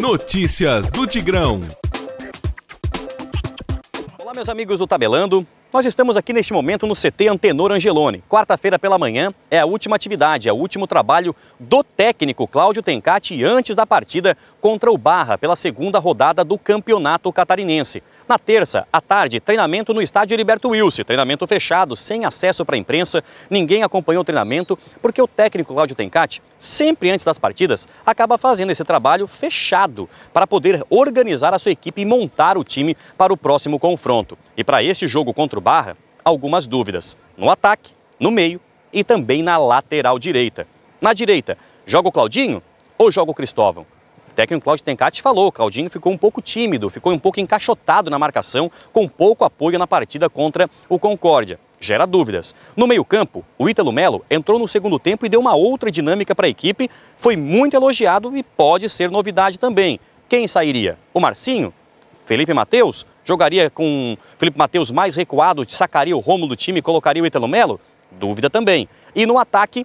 Notícias do Tigrão. Olá, meus amigos do Tabelando. Nós estamos aqui neste momento no CT Antenor Angelone. Quarta-feira pela manhã é a última atividade, é o último trabalho do técnico Cláudio Tencati antes da partida contra o Barra pela segunda rodada do Campeonato Catarinense. Na terça, à tarde, treinamento no estádio Heriberto Wilson. Treinamento fechado, sem acesso para a imprensa. Ninguém acompanhou o treinamento, porque o técnico Cláudio Tencati, sempre antes das partidas, acaba fazendo esse trabalho fechado para poder organizar a sua equipe e montar o time para o próximo confronto. E para este jogo contra o Barra, algumas dúvidas. No ataque, no meio e também na lateral direita. Na direita, joga o Claudinho ou joga o Cristóvão? técnico Claudio Tencati falou, o Claudinho ficou um pouco tímido, ficou um pouco encaixotado na marcação, com pouco apoio na partida contra o Concórdia. Gera dúvidas. No meio-campo, o Ítalo Melo entrou no segundo tempo e deu uma outra dinâmica para a equipe, foi muito elogiado e pode ser novidade também. Quem sairia? O Marcinho? Felipe Matheus? Jogaria com Felipe Matheus mais recuado, sacaria o Rômulo do time e colocaria o Ítalo Melo? Dúvida também. E no ataque,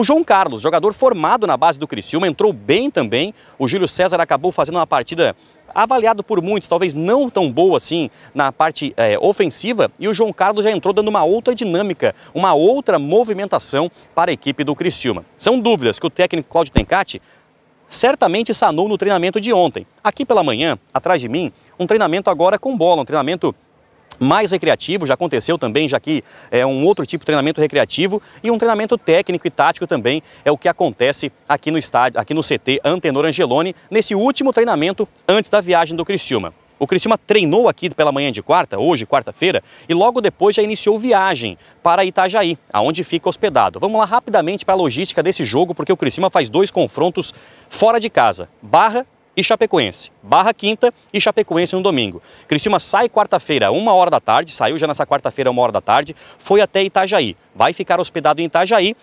o João Carlos, jogador formado na base do Criciúma, entrou bem também. O Júlio César acabou fazendo uma partida avaliado por muitos, talvez não tão boa assim na parte é, ofensiva, e o João Carlos já entrou dando uma outra dinâmica, uma outra movimentação para a equipe do Criciúma. São dúvidas que o técnico Claudio Tencati certamente sanou no treinamento de ontem. Aqui pela manhã, atrás de mim, um treinamento agora com bola, um treinamento mais recreativo, já aconteceu também, já que é um outro tipo de treinamento recreativo e um treinamento técnico e tático também é o que acontece aqui no estádio, aqui no CT Antenor Angeloni, nesse último treinamento antes da viagem do Criciúma. O Criciúma treinou aqui pela manhã de quarta, hoje, quarta-feira, e logo depois já iniciou viagem para Itajaí, aonde fica hospedado. Vamos lá rapidamente para a logística desse jogo, porque o Criciúma faz dois confrontos fora de casa, Barra e Chapecoense. Barra quinta e Chapecoense no domingo. Criciúma sai quarta-feira, uma hora da tarde, saiu já nessa quarta-feira, uma hora da tarde, foi até Itajaí. Vai ficar hospedado em Itajaí,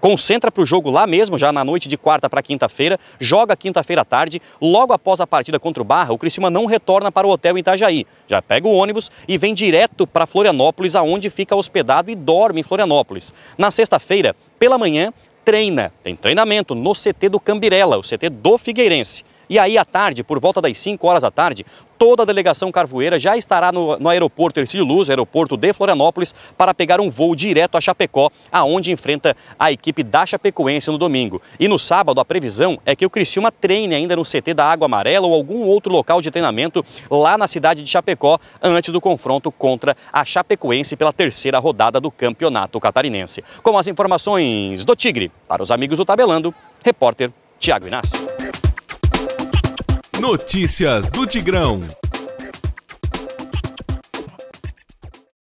concentra para o jogo lá mesmo, já na noite de quarta para quinta-feira, joga quinta-feira à tarde, logo após a partida contra o Barra, o Criciúma não retorna para o hotel em Itajaí, já pega o ônibus e vem direto para Florianópolis, aonde fica hospedado e dorme em Florianópolis. Na sexta-feira, pela manhã, treina, tem treinamento no CT do Cambirela, o CT do Figueirense. E aí, à tarde, por volta das 5 horas da tarde, toda a delegação carvoeira já estará no, no aeroporto Ercílio Luz, aeroporto de Florianópolis, para pegar um voo direto a Chapecó, aonde enfrenta a equipe da Chapecoense no domingo. E no sábado, a previsão é que o Criciúma treine ainda no CT da Água Amarela ou algum outro local de treinamento lá na cidade de Chapecó, antes do confronto contra a Chapecoense pela terceira rodada do Campeonato Catarinense. Com as informações do Tigre, para os amigos do Tabelando, repórter Tiago Inácio. Notícias do Tigrão.